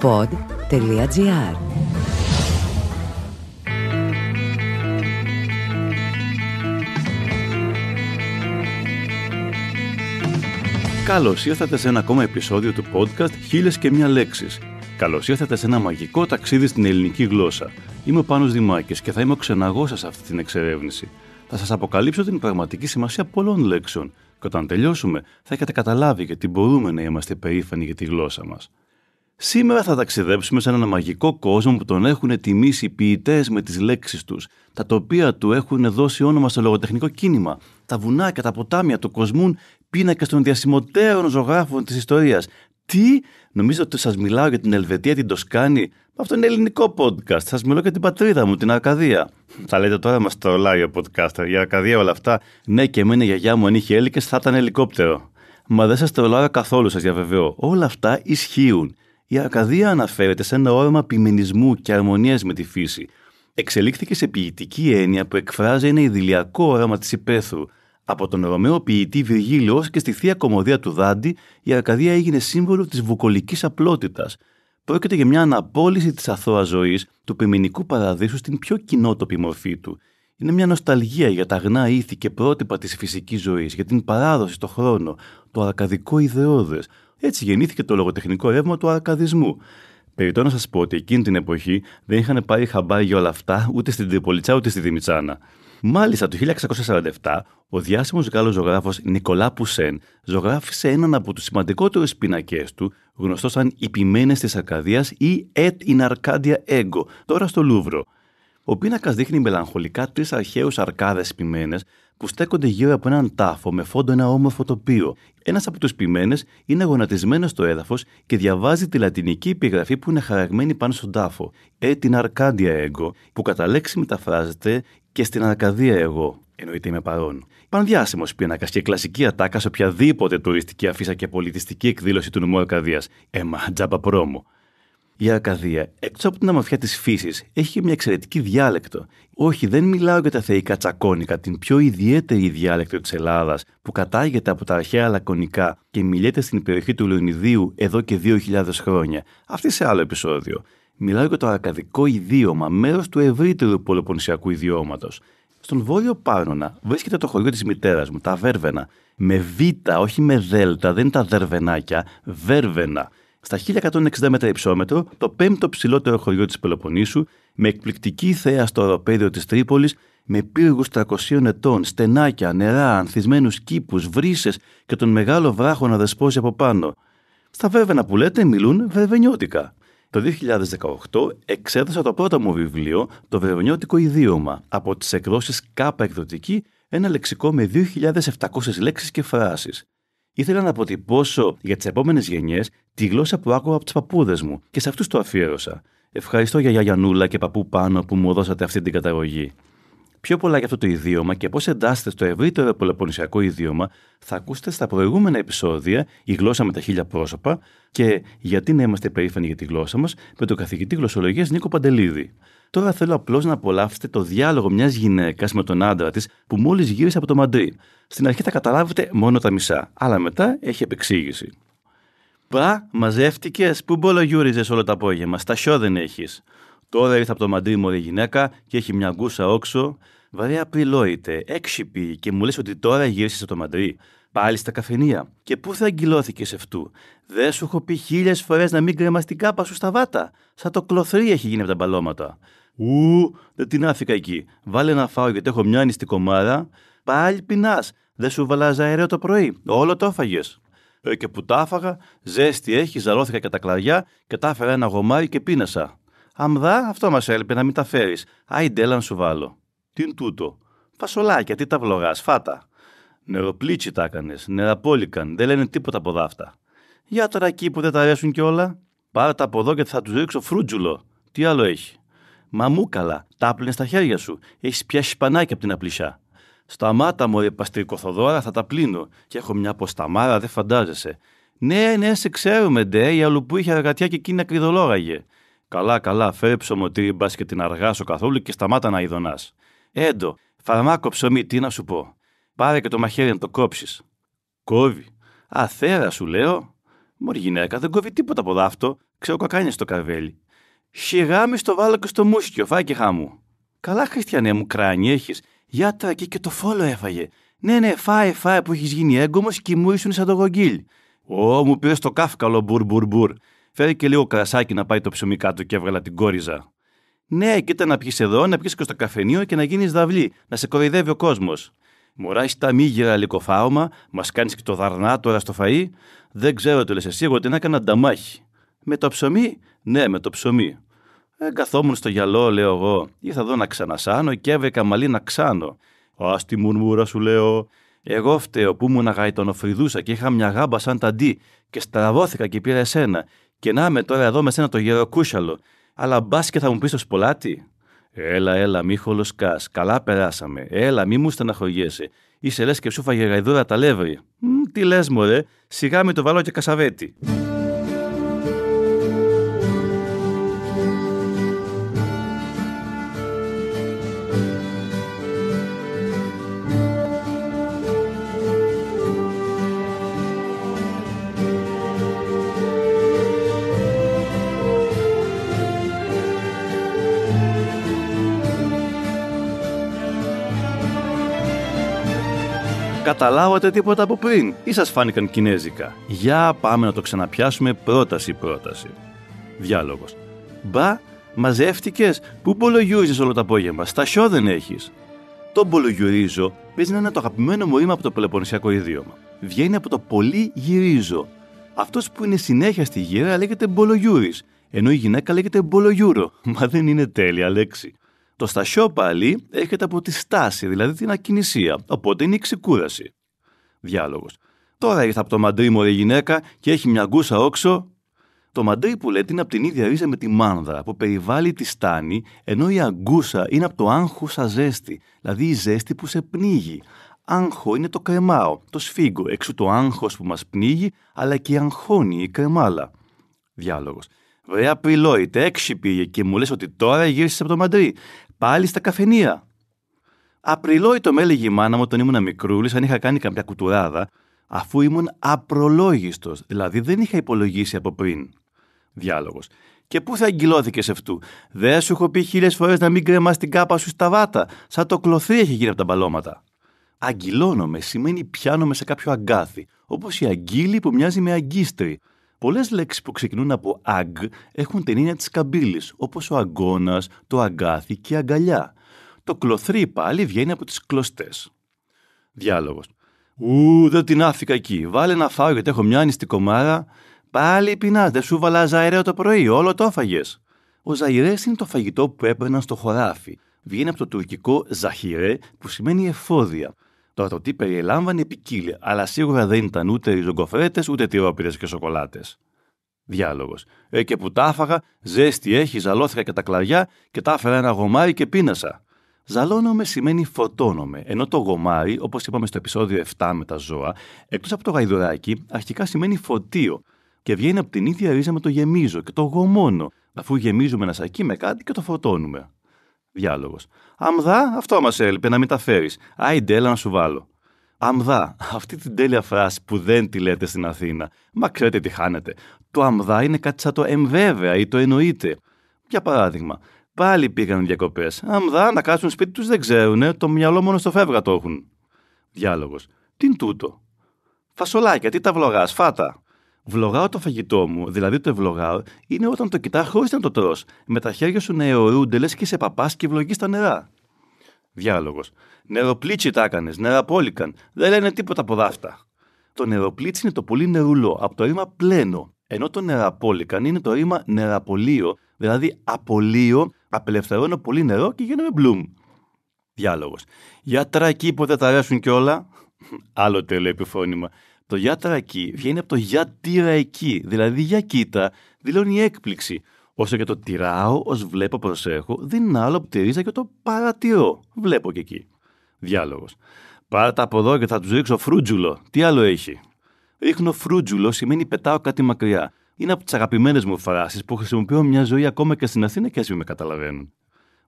pod.gr Καλώς ήρθατε σε ένα ακόμα επεισόδιο του podcast «Χίλιες και μία λέξεις». Καλώς ήρθατε σε ένα μαγικό ταξίδι στην ελληνική γλώσσα. Είμαι ο Πάνος Δημάκης και θα είμαι ο ξεναγός σας αυτή την εξερεύνηση. Θα σας αποκαλύψω την πραγματική σημασία πολλών λέξεων και όταν τελειώσουμε θα έχετε καταλάβει γιατί μπορούμε να είμαστε περήφανοι για τη γλώσσα μας. Σήμερα θα ταξιδέψουμε σε έναν μαγικό κόσμο που τον έχουν τιμήσει οι ποιητές με τις λέξεις τους, τα τοπία του έχουν δώσει όνομα στο λογοτεχνικό κίνημα, τα βουνά και τα ποτάμια του κοσμούν πίνακε των διασημωτέρων ζωγράφων της ιστορίας. Τι, νομίζω ότι σας μιλάω για την Ελβετία, την Τοσκάνη. Αυτό είναι ελληνικό podcast. Σας μιλώ για την πατρίδα μου, την Αρκαδία. Θα λέτε τώρα μας τρολάει ο podcast, Η Αρκαδία όλα αυτά. Ναι, και εμένα η γιαγιά μου αν είχε έλικες θα ήταν ελικόπτερο. Μα δεν σας καθόλου, σας διαβεβαιώ. Όλα αυτά ισχύουν. Η Αρκαδία αναφέρεται σε ένα όραμα ποιμενισμού και αρμονίας με τη φύση. Εξελίχθηκε σε ποιητική έννοια που εκφράζει ένα ιδηλιακό όραμα της υπαίθρου. Από τον Ρωμαίο ποιητή Βυργίλιο και στη θεία κομμωδία του Δάντη, η Αρκαδία έγινε σύμβολο της βουκολικής απλότητας. Πρόκειται για μια αναπόλυση της αθώα ζωής του ποιμενικού παραδείσου στην πιο κοινότοπη μορφή του. Είναι μια νοσταλγία για τα γνά ήθη και πρότυπα της φυσικής ζωής, για την παράδοση στον χρόνο, το αρκαδικό ιδεώδες, έτσι γεννήθηκε το λογοτεχνικό ρεύμα του αρκαδισμού. Περιτώ να σας πω ότι εκείνη την εποχή δεν είχαν πάρει χαμπάρι για όλα αυτά ούτε στην Τριπολιτσά ούτε στη Δημητσάνα. Μάλιστα, το 1647, ο διάσημος Γάλλος ζωγράφος Νικολά Πουσέν ζωγράφησε έναν από τους σημαντικότερους πινακές του σημαντικότερου πινακέ του, γνωστός σαν Οι της Αρκαδίας ή Et in Arcadia Ego, τώρα στο Λούβρο. Ο πίνακας δείχνει μελαγχολικά τρεις αρχαίους αρκάδες που στέκονται γύρω από έναν τάφο με φόντο ένα όμορφο τοπίο. Ένας από τους ποιμένες είναι γονατισμένος στο έδαφος και διαβάζει τη λατινική επιγραφή που είναι χαραγμένη πάνω στον τάφο. Ε την Αρκάντια εγώ που κατά λέξη μεταφράζεται και στην Αρκαδία εγώ. Εννοείται είμαι παρόν. Πανδιάσιμο πίνακας και κλασική ατάκα σε οποιαδήποτε τουριστική αφίσα και πολιτιστική εκδήλωση του νομού Αρκαδίας. Έμα, τζάμπα πρόμο. Η Αρκαδία, έξω από την αμαφιά της φύσης, έχει και μια εξαιρετική διάλεκτο. Όχι, δεν μιλάω για τα θεϊκά τσακώνικα, την πιο ιδιαίτερη διάλεκτο της Ελλάδας, που κατάγεται από τα αρχαία λακωνικά και μιλείται στην περιοχή του Λεωνιδίου εδώ και 2.000 χρόνια. Αυτή σε άλλο επεισόδιο. Μιλάω για το αρκαδικό ιδίωμα, μέρος του ευρύτερου πολοπονσιακού ιδιώματος. Στον βόρειο Πάρνονα βρίσκεται το χωριό της μητέρας μου, τα Βέρβενα. Με β, όχι με δέλτα, δεν τα δερβενάκια, βέρβενα στα 1160 μέτρα υψόμετρο, το πέμπτο ψηλότερο χωριό της Πελοποννήσου, με εκπληκτική θέα στο οροπέδιο της Τρίπολης, με πύργους 300 ετών, στενάκια, νερά, ανθισμένους κήπους, βρύσες και τον μεγάλο βράχο να δεσπόζει από πάνω. Στα βέβαινα που λέτε μιλούν βερβενιώτικα. Το 2018 εξέδωσα το πρώτο μου βιβλίο, το Βερβενιώτικο Ιδίωμα, από τις εκδόσεις ΚΑΠΑ Εκδοτική, ένα λεξικό με 2.700 λέξεις και φράσεις. Ήθελα να αποτυπώσω για τις επόμενες γενιές τη γλώσσα που άκουγα από τους παππούδες μου και σε αυτούς το αφιέρωσα. Ευχαριστώ για Γιανούλα και παππού πάνω που μου δώσατε αυτή την καταγωγή. Πιο πολλά για αυτό το ιδίωμα και πώς εντάσσεται στο ευρύτερο πολεπονησιακό ιδίωμα θα ακούσετε στα προηγούμενα επεισόδια Η γλώσσα με τα χίλια πρόσωπα και Γιατί να είμαστε περήφανοι για τη γλώσσα μας με τον καθηγητή γλωσσολογίας Νίκο Παντελίδη. Τώρα θέλω απλώς να απολαύσετε το διάλογο μιας γυναίκας με τον άντρα της που μόλις γύρισε από το Μαντρί. Στην αρχή θα καταλάβετε μόνο τα μισά, αλλά μετά έχει επεξήγηση. Πα, μαζεύτηκε, πού μπολογιούριζε όλο το απόγευμα, στα σιό δεν έχεις. Τώρα ήρθε από το Μαντρί μωρή γυναίκα και έχει μια γκούσα όξο. Βαρέα πριλόητε, έξυπη και μου λες ότι τώρα γύρισες από το Μαντρί πάλι στα καφενεία. Και πού θα αγκυλώθηκε σε αυτού. Δε σου έχω πει χίλιες φορές να μην κρεμαστικά την σου στα βάτα. Σαν το κλωθρί έχει γίνει από τα μπαλώματα. Ου, δεν την άφηκα εκεί. Βάλε να φάω γιατί έχω μια κομμάρα. Πάλι πεινάς. Δεν σου βαλάζα αεραίο το πρωί. Όλο το έφαγες. Ε, και που τα άφαγα, ζέστη έχει, ζαρώθηκα κατά κλαδιά και τα έφερα ένα γομάρι και πίνασα. Αμδά, αυτό μας έλειπε να μην τα φέρεις. Άιντε, έλα να σου βάλω. Τι τούτο. Φασολάκια, τι τα βλογάς, φάτα. Νεροπλίτσι τα έκανες, νεραπόλικαν, δεν λένε τίποτα από δάφτα. Για τώρα εκεί που δεν τα αρέσουν κιόλα, πάρε τα από εδώ και θα τους ρίξω φρούτζουλο. Τι άλλο έχει. «Μα μου καλά, τα πλύνε στα χέρια σου. Έχεις πιάσει σπανάκι από την απλησιά. Σταμάτα μου, ρε παστρικοθοδόρα, θα τα πλύνω. Και έχω μια αποσταμάρα, δεν φαντάζεσαι. Ναι, ναι, σε ξέρουμε, ντε, η αλλού που είχε αργατιά και εκείνη ακριδολόγαγε. Καλά, καλά, φέρε ψωμοτήρι, μπας και την σου καθόλου και σταμάτα να ειδονάς. Έντο, φαρμάκο ψωμί, τι να σου πω. Πάρε και το μαχαίρι να το κόψεις. Κόβει. Αθέρα σου λέω. Μωρή γυναίκα, δεν κόβει τίποτα από δάφτο. Ξέρω κακάνια στο καρβέλι. Χιγάμι στο βάλω και στο μουσικιο, φάκεχά χάμου. Καλά, Χριστιανέ μου, κράνη έχεις. Γιάτρα και, και το φόλο έφαγε. Ναι, ναι, φάε, φάε που έχεις γίνει έγκομος και μου ήσουν σαν το γογγίλ. Ω, μου πήρες το καύκαλο μπουρ, μπουρ, μπουρ. Φέρε και λίγο κρασάκι να πάει το ψωμί κάτω και έβγαλα την κόριζα. Ναι, κοίτα να πιεις εδώ, να πιεις και στο καφενείο και να γίνεις δαυλή, να σε κοροϊδεύει ο κόσμος. Μωράς, τα μύγερα λικοφάωμα, μας κάνεις και το δαρνά τώρα στο φαΐ. Δεν ξέρω, το λες εσύ, εγώ την έκανα νταμάχη. Με το ψωμί, ναι, με το ψωμί. Ε, καθόμουν στο γυαλό, λέω εγώ. Ήρθα εδώ να ξανασάνω και έβρεκα μαλλί να ξάνω. Ας τη μουρμούρα σου λέω. Εγώ φταίω που ήμουν αγαϊτονοφριδούσα και είχα μια γάμπα σαν τα και στραβώθηκα και πήρα εσένα. Και να με τώρα εδώ με σένα το γεροκούσαλο. Αλλά μπας και θα μου πεις στο σπολάτι. Έλα, έλα, μη χολοσκάς. Καλά περάσαμε. Έλα, μη μου στεναχωριέσαι. Είσαι λες και σου φαγε γαϊδούρα τα λεύρη. τι λες, μωρέ, σιγά με το βαλό και κασαβέτη. καταλάβατε τίποτα από πριν ή σας φάνηκαν κινέζικα. Για πάμε να το ξαναπιάσουμε πρόταση-πρόταση. Διάλογος. Μπα, μαζεύτηκες, πού μπολογιούριζες όλο το απόγευμα, στα σιό δεν έχεις. Το μπολογιουρίζω παίζει να είναι το αγαπημένο μου ρήμα από το πελοποννησιακό ιδίωμα. Βγαίνει από το πολύ γυρίζω. Αυτός που είναι συνέχεια στη γύρα λέγεται μπολογιούρης, ενώ η γυναίκα λέγεται μπολογιούρο. Μα δεν είναι τέλεια λέξη. Το στασιό πάλι έρχεται από τη στάση, δηλαδή την ακινησία. Οπότε είναι η ξεκούραση. Διάλογος. Τώρα ήρθα από το μαντρί μου η γυναίκα και έχει μια γκούσα όξο. Το μαντρί που λέτε είναι από την ίδια ρίζα με τη μάνδρα που περιβάλλει τη στάνη, ενώ η αγκούσα είναι από το άγχουσα ζέστη, δηλαδή η ζέστη που σε πνίγει. Άγχο είναι το κρεμάο, το σφίγγο. εξού το άγχος που μας πνίγει, αλλά και η αγχώνη, η κρεμάλα. Διάλογος. Βρέα Απριλόιτε, έξι πήγε και μου λες ότι τώρα γύρισες από το Μαντρί πάλι στα καφενεία. Απριλόητο με έλεγε η μάνα μου όταν ήμουν μικρούλης, αν είχα κάνει καμιά κουτουράδα, αφού ήμουν απρολόγιστος, δηλαδή δεν είχα υπολογίσει από πριν. Διάλογος. Και πού θα αγγυλώθηκες αυτού. Δεν σου έχω πει χίλιες φορές να μην κρεμάς την κάπα σου στα βάτα, σαν το κλωθί έχει γίνει από τα μπαλώματα. Αγγυλώνομαι σημαίνει πιάνομαι σε κάποιο αγκάθι, όπως η αγκύλη που μοιάζει με αγκίστρι, Πολλές λέξεις που ξεκινούν από αγ έχουν την έννοια της καμπύλης, όπως ο αγκώνα, το αγκάθι και η αγκαλιά. Το κλωθρί πάλι βγαίνει από τις κλωστές. Διάλογος. Ου, δεν την άφηκα εκεί. Βάλε να φάω γιατί έχω μια ανιστικομάρα. Πάλι πεινά, δεν σου βάλα ζαϊρέο το πρωί, όλο το έφαγες. Ο ζαϊρέ είναι το φαγητό που έπαιρναν στο χωράφι. Βγαίνει από το τουρκικό «ζαχυρέ» που σημαίνει εφόδια. Τώρα το τι περιελάμβανε ποικίλια, αλλά σίγουρα δεν ήταν ούτε ριζογκοφρέτε ούτε τυρόπιρε και σοκολάτες. Διάλογος. Ε, και που τα άφαγα, ζέστη έχει, ζαλώθηκα και τα κλαριά και τα άφερα ένα γομάρι και πίνασα. Ζαλώνομαι σημαίνει φωτώνομαι, ενώ το γομάρι, όπως είπαμε στο επεισόδιο 7 με τα ζώα, εκτός από το γαϊδουράκι, αρχικά σημαίνει φωτίο και βγαίνει από την ίδια ρίζα με το γεμίζω και το γομώνω, αφού γεμίζουμε ένα σακί με κάτι και το φορτώνουμε. Διάλογο. Αμδά, αυτό μας έλειπε να μην τα φέρεις. Άιντε, να σου βάλω. Αμδά, αυτή την τέλεια φράση που δεν τη λέτε στην Αθήνα. Μα ξέρετε τι χάνετε. Το αμδά είναι κάτι σαν το εμβέβαια ή το εννοείται. Για παράδειγμα, πάλι πήγαν διακοπέ. Αμδά να κάτσουν σπίτι τους δεν ξέρουν, το μυαλό μόνο στο φεύγα το έχουν. Διάλογος. Τι τούτο. Φασολάκια, τι τα φάτα. Βλογάω το φαγητό μου, δηλαδή το ευλογάω, είναι όταν το κοιτά χωρίς να το τρώ. Με τα χέρια σου αιωρούνται, λες και σε παπάς και ευλογείς τα νερά. Διάλογος. Νεροπλίτσι τα έκανες, νεραπόλικαν. Δεν λένε τίποτα από δάφτα. Το νεροπλίτσι είναι το πολύ νερούλο, από το ρήμα πλένο. Ενώ το νεραπόλικαν είναι το ρήμα νεραπολείο, δηλαδή απολύω, απελευθερώνω πολύ νερό και γίνομαι μπλουμ. Διάλογος. Για τρακί ποτέ τα αρέσουν κιόλα. Άλλο τελείο επιφώνημα. Το γιατρά βγαίνει από το γιατήρα εκεί. Δηλαδή για κοίτα δηλώνει έκπληξη. Όσο και το τυράω, ως βλέπω προσέχω, δεν είναι άλλο από τη ρίζα και το παρατηρώ. Βλέπω και εκεί. Διάλογος. Πάρα τα από εδώ και θα τους ρίξω φρούτζουλο. Τι άλλο έχει. Ρίχνω φρούτζουλο σημαίνει πετάω κάτι μακριά. Είναι από τις αγαπημένες μου φράσεις που χρησιμοποιώ μια ζωή ακόμα και στην Αθήνα και ας με καταλαβαίνουν.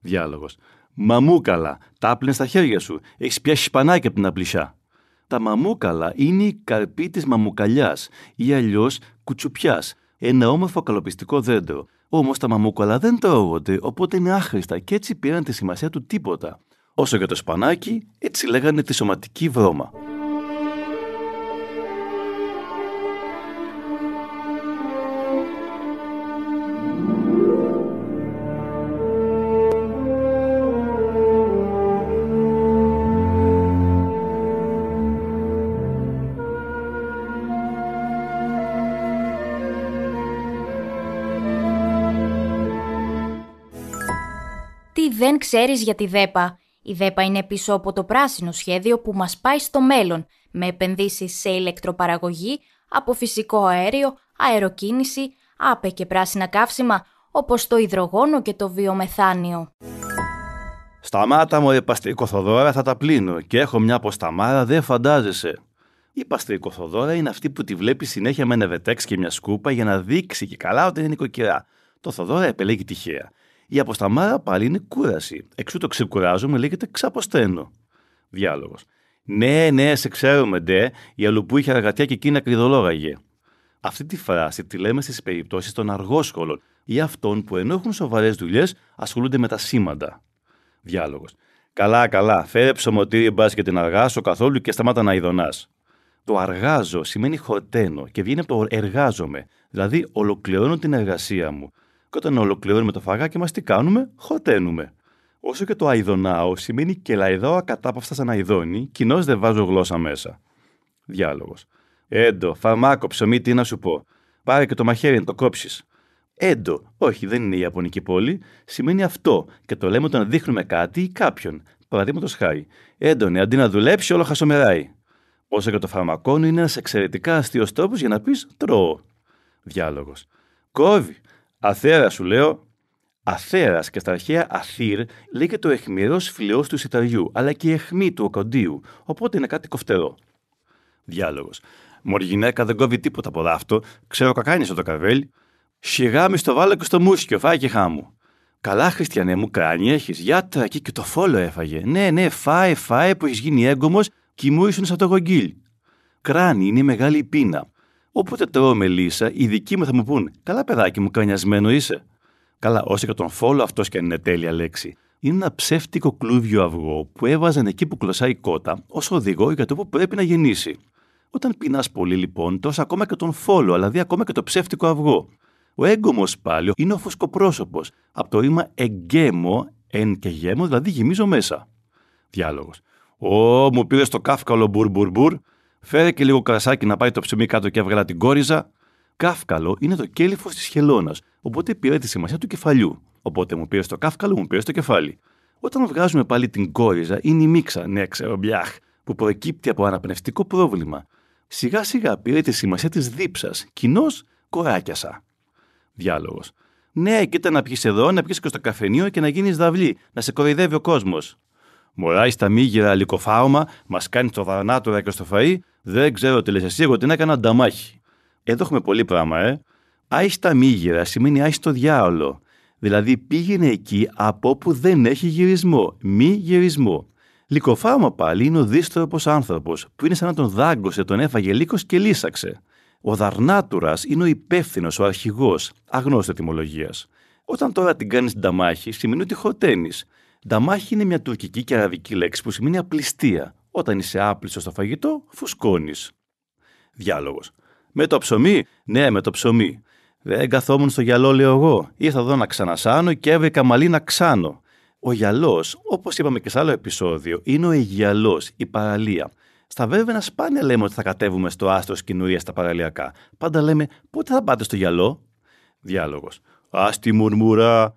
Διάλογο. Μαμούκαλα, τα άπλυνε στα χέρια σου. Έχεις πιάσει σπανάκι από την απλησιά. Τα μαμούκαλα είναι η καρπή της μαμουκαλιάς ή αλλιώς κουτσουπιάς, ένα όμορφο καλοπιστικό δέντρο. Όμως τα μαμούκαλα δεν τρώγονται, οπότε είναι άχρηστα και έτσι πήραν τη σημασία του τίποτα. Όσο για το σπανάκι, έτσι λέγανε τη σωματική βρώμα. κάτι δεν ξέρεις για τη ΔΕΠΑ. Η ΔΕΠΑ είναι πίσω από το πράσινο σχέδιο που μας πάει στο μέλλον, με επενδύσεις σε ηλεκτροπαραγωγή, από φυσικό αέριο, αεροκίνηση, άπε και πράσινα καύσιμα, όπως το υδρογόνο και το βιομεθάνιο. Σταμάτα μου, η παστρικοθοδόρα, θα τα πλύνω και έχω μια αποσταμάρα, δεν φαντάζεσαι. Η παστρικοθοδόρα είναι αυτή που τη βλέπει συνέχεια με ένα βετέξ και μια σκούπα για να δείξει και καλά ότι είναι νοικοκυρά. Το Θοδόρα επελέγει τυχαία. Η αποσταμάρα πάλι είναι κούραση. Εξού το ξεκουράζομαι λέγεται ξαποσταίνω. Διάλογος. Ναι, ναι, σε ξέρουμε, ντε, η αλλουπού είχε αργατιά και εκείνη ακριδολόγαγε. Αυτή τη φράση τη λέμε στις περιπτώσεις των αργόσχολων ή αυτών που ενώ έχουν σοβαρές δουλειές ασχολούνται με τα σήματα. Διάλογος. Καλά, καλά, φέρε ψωμοτήρι μπας και την αργάσω καθόλου και σταμάτα να ειδονάς. Το αργάζω σημαίνει χορταίνω και βγαίνει από το εργάζομαι, δηλαδή ολοκληρώνω την εργασία μου. Και όταν ολοκληρώνουμε το φαγάκι μας, τι κάνουμε, χωτένουμε. Όσο και το αϊδονάω σημαίνει και λαϊδάω ακατάπαυστα σαν αϊδόνι, κοινώ δεν βάζω γλώσσα μέσα. Διάλογος. Έντο, φαρμάκο, ψωμί, τι να σου πω. Πάρε και το μαχαίρι να το κόψεις. Έντο, όχι, δεν είναι η Ιαπωνική πόλη, σημαίνει αυτό και το λέμε όταν δείχνουμε κάτι ή κάποιον. Παραδείγματος χάρη. Έντονε, αντί να δουλέψει, όλο χασομεράει. Όσο και το φαρμακόνο είναι ένας εξαιρετικά αστείος τρόπος για να πεις τρώω. Διάλογος. Κόβει. Αθέρα σου λέω. Αθέρα και στα αρχαία Αθήρ λέει και το αιχμηρός φιλαιό του σιταριού, αλλά και η αιχμή του οκοντίου, οπότε είναι κάτι κοφτερό. Διάλογος. Μωρή γυναίκα δεν κόβει τίποτα από δάφτο, ξέρω κακάνι το καρβέλι. Σιγά μη στο βάλω και στο μουσικιο, φάει και χάμου. Καλά, Χριστιανέ μου, κράνη έχεις. Γιάτρα και το φόλο έφαγε. Ναι, ναι, φάε, φάε που έχεις γίνει έγκομος και μου ήσουν σαν το γογγίλ. Κράνη είναι μεγάλη πείνα. Οπότε τρώω με λύσα, οι δικοί μου θα μου πούν: Καλά, παιδάκι μου, κρανιασμένο είσαι. Καλά, όσο και τον φόλο αυτός και αν είναι τέλεια λέξη. Είναι ένα ψεύτικο κλούβιο αυγό που έβαζαν εκεί που κλωσάει η κότα ως οδηγό για το που πρέπει να γεννήσει. Όταν πεινάς πολύ, λοιπόν, τόσο ακόμα και τον φόλο, δηλαδή ακόμα και το ψεύτικο αυγό. Ο έγκομος πάλι είναι ο φωσκοπρόσωπο. Από το ρήμα εγκέμο, εν και γέμο, δηλαδή γυμίζω μέσα. Διάλογος. Ω, μου πήρες το καύκαλο μπουρμπούρ. μπουρ, μπουρ, Φέρε και λίγο κρασάκι να πάει το ψωμί κάτω και έβγαλα την κόριζα. Κάφκαλο είναι το κέλυφος της χελώνας, οπότε πήρε τη σημασία του κεφαλιού. Οπότε μου πήρε το κάφκαλο, μου πήρε το κεφάλι. Όταν βγάζουμε πάλι την κόριζα, είναι η μίξα, ναι, ξέρω, μπιάχ, που προκύπτει από αναπνευστικό πρόβλημα. Σιγά σιγά πήρε τη σημασία της δίψας, κοινώ κοράκιασα. Διάλογος. Ναι, κοίτα να πιεις εδώ, να πιεις και στο καφενείο και να γίνεις δαυλή, να σε κοροϊδεύει ο κόσμος. Μωράει στα μήγυρα λικοφάωμα, μας κάνει το βαρνάτορα και στο φαΐ, δεν ξέρω τι λες εσύ, εγώ την έκανα ανταμάχη. Εδώ έχουμε πολύ πράγμα, ε. Άιστα μήγυρα» σημαίνει άιστο διάολο. Δηλαδή πήγαινε εκεί από όπου δεν έχει γυρισμό. Μη γυρισμό. Λυκοφάρμα πάλι είναι ο δίστροπο άνθρωπος, που είναι σαν να τον δάγκωσε, τον έφαγε λύκος και λύσαξε. Ο δαρνάτουρας είναι ο υπεύθυνος, ο αρχηγός, αγνώστη ετοιμολογίας. Όταν τώρα την κάνεις νταμάχη, σημαίνει ότι χωτένει. Νταμάχη είναι μια τουρκική και αραβική λέξη που σημαίνει απληστία. Όταν είσαι άπλιστος στο φαγητό, φουσκώνεις. Διάλογος. Με το ψωμί, ναι, με το ψωμί. Δεν καθόμουν στο γυαλό, λέω εγώ. Ήρθα εδώ να ξανασάνω και έβρικα μαλλί να ξάνω. Ο γυαλός, όπως είπαμε και σε άλλο επεισόδιο, είναι ο γυαλό, η παραλία. Στα βέβαινα σπάνια λέμε ότι θα κατέβουμε στο άστρο σκηνουρία στα παραλιακά. Πάντα λέμε πότε θα πάτε στο γυαλό. Διάλογος. Ας τη μουρμουρά,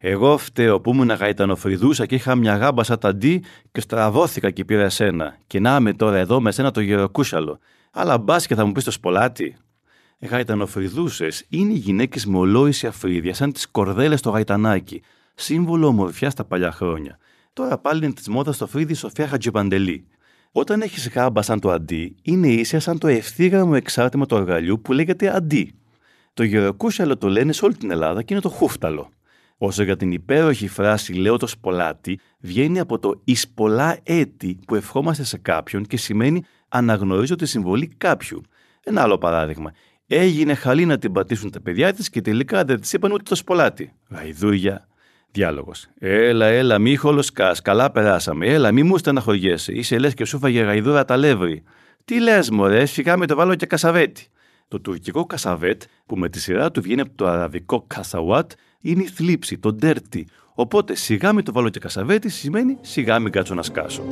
εγώ φταίω που ήμουν γαϊτανοφριδούσα και είχα μια γάμπα σαν ταντί και στραβώθηκα και πήρα εσένα. Και να είμαι τώρα εδώ με σένα το γεροκούσαλο. Αλλά μπας και θα μου πεις το σπολάτι. Γαϊτανοφριδούσε είναι οι γυναίκες με ολόηση αφρίδια, σαν τις κορδέλες στο γαϊτανάκι, σύμβολο ομορφιά στα παλιά χρόνια. Τώρα πάλι είναι της μόδας στο φρύδι Σοφία Χατζιπαντελή. Όταν έχεις γάμπα σαν το αντί, είναι ίσια σαν το ευθύγραμμο εξάρτημα του αργαλιού που λέγεται αντί. Το γεροκούσαλο το λένε σε όλη την Ελλάδα και είναι το χούφταλο. Όσο για την υπέροχη φράση «λέω το σπολάτι» βγαίνει από το «εις πολλά έτη» που ευχόμαστε σε κάποιον και σημαίνει «αναγνωρίζω τη συμβολή κάποιου». Ένα άλλο παράδειγμα. Έγινε χαλή να την πατήσουν τα παιδιά της και τελικά δεν της είπαν ούτε το σπολάτι. Γαϊδούρια. Διάλογος. Έλα, έλα, μη χολοσκάς. Καλά περάσαμε. Έλα, μη μου στεναχωριέσαι. Είσαι λες και σου φάγε γαϊδούρα τα λεύρη. Τι λες, μωρές, φυγά με το βάλω και κασαβέτι. Το τουρκικό κασαβέτ, που με τη σειρά του βγαίνει από το αραβικό κασαουάτ, είναι η θλίψη, το ντέρτι. Οπότε σιγά μην το βάλω και κασαβέτη σημαίνει σιγά μην κάτσω να σκάσω.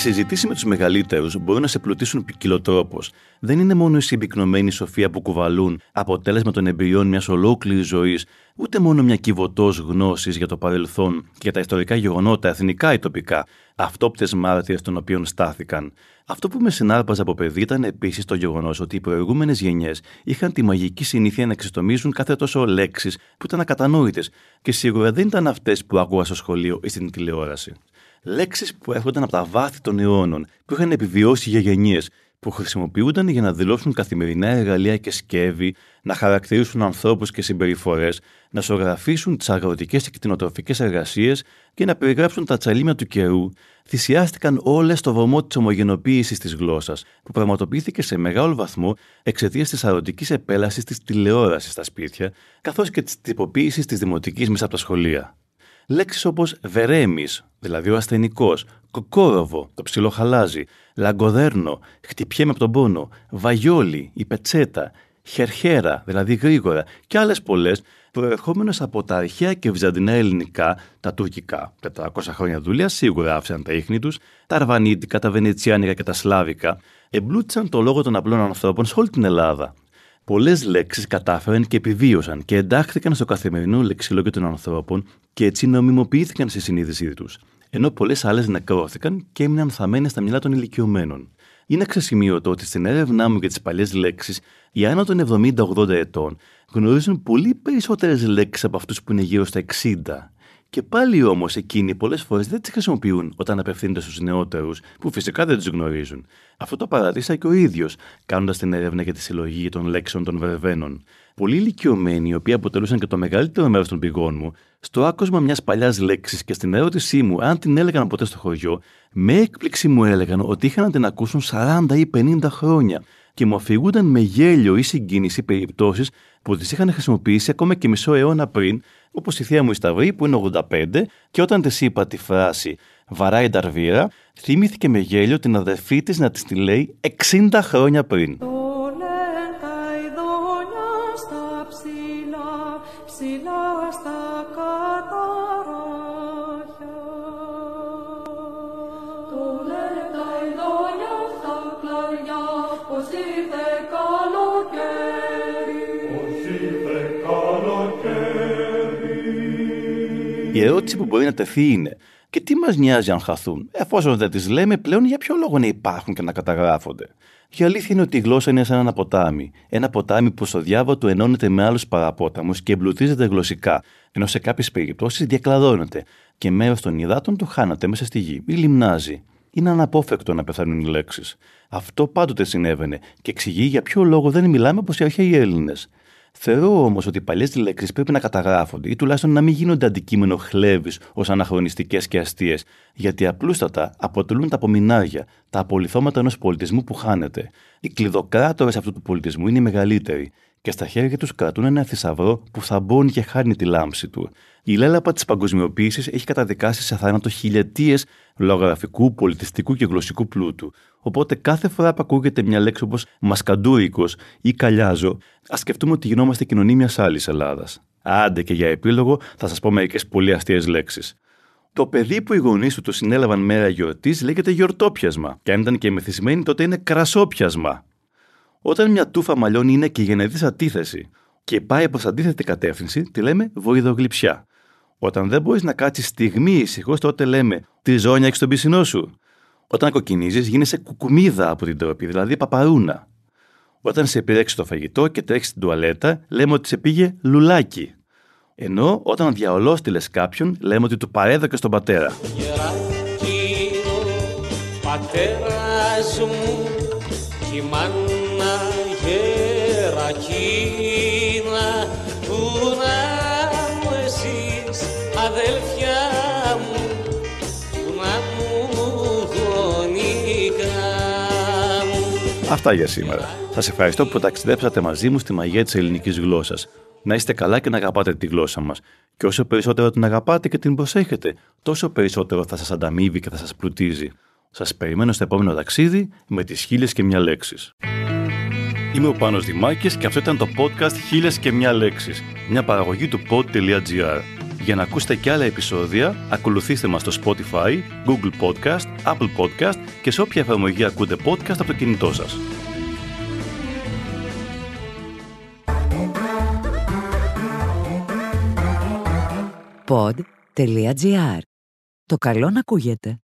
«Οι συζητήσει με τους μεγαλύτερους μπορούν να σε πλουτίσουν ποικιλοτρόπως. Δεν είναι μόνο η συμπυκνωμένη σοφία που κουβαλούν, αποτέλεσμα των εμπειριών μιας ολόκληρης ζωής, ούτε μόνο μια κυβωτός γνώσης για το παρελθόν και για τα ιστορικά γεγονότα, εθνικά ή τοπικά, αυτόπτες μάρτυρες των οποίων στάθηκαν. Αυτό που με συνάρπαζε από παιδί ήταν επίσης το γεγονός ότι οι προηγούμενες γενιές είχαν τη μαγική συνήθεια να ξεστομίζουν κάθε τόσο λέξεις που ήταν ακατανόητες και σίγουρα δεν ήταν αυτές που άκουγα στο σχολείο ή στην τηλεόραση λέξεις που έρχονταν από τα βάθη των αιώνων, που είχαν επιβιώσει για γενιές, που χρησιμοποιούνταν για να δηλώσουν καθημερινά εργαλεία και σκεύη, να χαρακτηρίσουν ανθρώπους και συμπεριφορές, να σογραφίσουν τις αγροτικές και κτηνοτροφικές εργασίες και να περιγράψουν τα τσαλίμια του καιρού, θυσιάστηκαν όλες στο βωμό της ομογενοποίησης της γλώσσας, που πραγματοποιήθηκε σε μεγάλο βαθμό εξαιτίας της αρωτική επέλασης της τηλεόρασης στα σπίτια, καθώς και της τυποποίησης της δημοτικής μέσα από τα σχολεία. Λέξεις όπως «βερέμις», δηλαδή ο ασθενικός, «κοκόροβο», το ψηλό χαλάζι, «λαγκοδέρνο», «χτυπιέμαι από τον πόνο», «βαγιόλι», «η πετσέτα», «χερχέρα», δηλαδή «γρήγορα» και άλλες πολλές προερχόμενες από τα αρχαία και βυζαντινά ελληνικά, τα τουρκικά. 400 χρόνια δουλεία σίγουρα άφησαν τα ίχνη τους, τα αρβανίτικα, τα βενετσιάνικα και τα σλάβικα, εμπλούτησαν το λόγο των απλών ανθρώπων σε όλη την Ελλάδα πολλές λέξεις κατάφεραν και επιβίωσαν και εντάχθηκαν στο καθημερινό λεξιλόγιο των ανθρώπων και έτσι νομιμοποιήθηκαν στη συνείδησή τους, ενώ πολλές άλλες νεκρώθηκαν και έμειναν θαμμένες στα μυαλά των ηλικιωμένων. Είναι αξιοσημείωτο ότι στην έρευνά μου για τις παλιές λέξεις, οι άνω των 70-80 ετών γνωρίζουν πολύ περισσότερες λέξεις από αυτούς που είναι γύρω στα 60 και πάλι όμως εκείνοι πολλές φορές δεν τις χρησιμοποιούν όταν απευθύνονται στους νεότερους, που φυσικά δεν τους γνωρίζουν. Αυτό το παρατήρησα και ο ίδιος, κάνοντας την έρευνα για τη συλλογή των λέξεων των βερβαίνων. Πολλοί ηλικιωμένοι, οι οποίοι αποτελούσαν και το μεγαλύτερο μέρος των πηγών μου, στο άκουσμα μιας παλιάς λέξης και στην ερώτησή μου, αν την έλεγαν ποτέ στο χωριό, με έκπληξη μου έλεγαν ότι είχαν να την ακούσουν 40 ή 50 χρόνια και μου αφηγούνταν με γέλιο ή συγκίνηση περιπτώσεις που τις είχαν χρησιμοποιήσει ακόμα και μισό αιώνα πριν, όπως η θεία μου η Σταυρή που είναι 85, και όταν της είπα τη φράση Βαράει Νταρβίρα, θύμηθηκε με γέλιο την αδερφή της να της τη λέει 60 χρόνια πριν. Η ερώτηση που μπορεί να τεθεί είναι και τι μας νοιάζει αν χαθούν, εφόσον δεν τις λέμε πλέον για ποιο λόγο να υπάρχουν και να καταγράφονται. η αλήθεια είναι ότι η γλώσσα είναι σαν ένα ποτάμι. Ένα ποτάμι που στο διάβα του ενώνεται με άλλους παραπόταμους και εμπλουτίζεται γλωσσικά, ενώ σε κάποιες περιπτώσεις διακλαδώνεται και μέρος των υδάτων του χάνεται μέσα στη γη ή λιμνάζει. Είναι αναπόφευκτο να πεθαίνουν οι λέξεις. Αυτό πάντοτε συνέβαινε και εξηγεί για ποιο λόγο δεν μιλάμε όπως οι αρχαίοι Έλληνες. Θεωρώ όμως ότι οι παλιές λέξεις πρέπει να καταγράφονται ή τουλάχιστον να μην γίνονται αντικείμενο χλέβης ως αναχρονιστικές και αστείες, γιατί απλούστατα αποτελούν τα απομεινάρια, τα απολυθώματα ενός πολιτισμού που χάνεται. Οι κλειδοκράτορες αυτού του πολιτισμού είναι οι μεγαλύτεροι και στα χέρια τους κρατούν ένα θησαυρό που θα μπώνει και χάνει τη λάμψη του. Η λέλαπα της παγκοσμιοποίησης έχει καταδικάσει σε θάνατο χιλιετίες λογογραφικού, πολιτιστικού και γλωσσικού πλούτου. Οπότε κάθε φορά που ακούγεται μια λέξη όπως μασκαντούρικο ή καλιάζω, ας σκεφτούμε ότι γινόμαστε κοινωνία μιας άλλης Ελλάδας. Άντε και για επίλογο θα σας πω μερικές πολύ αστείες λέξεις. Το παιδί που οι γονείς του το συνέλαβαν μέρα γιορτής λέγεται γιορτόπιασμα. Και αν ήταν και μεθυσμένοι, τότε είναι κρασόπιασμα. Όταν μια τούφα μαλλιών είναι και γενετή αντίθεση και πάει προς αντίθετη κατεύθυνση, τη λέμε βοηδογλυψιά. Όταν δεν μπορείς να κάτσεις στιγμή ησυχώς, τότε λέμε τη ζώνια έχεις τον πισινό σου. Όταν κοκκινίζεις, γίνεσαι κουκουμίδα από την τρόπη, δηλαδή παπαρούνα. Όταν σε επιλέξει το φαγητό και τρέχεις στην τουαλέτα, λέμε ότι σε πήγε λουλάκι. Ενώ όταν διαολόστηλε κάποιον, λέμε ότι του παρέδωκες τον πατέρα. Γεράκι, πατέρας μου, Αυτά για σήμερα. Σας ευχαριστώ που ταξιδέψατε μαζί μου στη μαγεία της ελληνικής γλώσσας. Να είστε καλά και να αγαπάτε τη γλώσσα μας. Και όσο περισσότερο την αγαπάτε και την προσέχετε, τόσο περισσότερο θα σας ανταμείβει και θα σας πλουτίζει. Σας περιμένω στο επόμενο ταξίδι με τις χίλιες και μια λέξεις. Είμαι ο Πάνος Δημάκης και αυτό ήταν το podcast «Χίλιες και μια λέξεις», μια παραγωγή του pod.gr. Για να ακούσετε και άλλα επεισόδια, ακολουθήστε μας στο Spotify, Google Podcast, Apple Podcast και σε όποια εφαρμογή ακούτε podcast από το κινητό σας. Pod.gr. Το καλό να ακούγεται.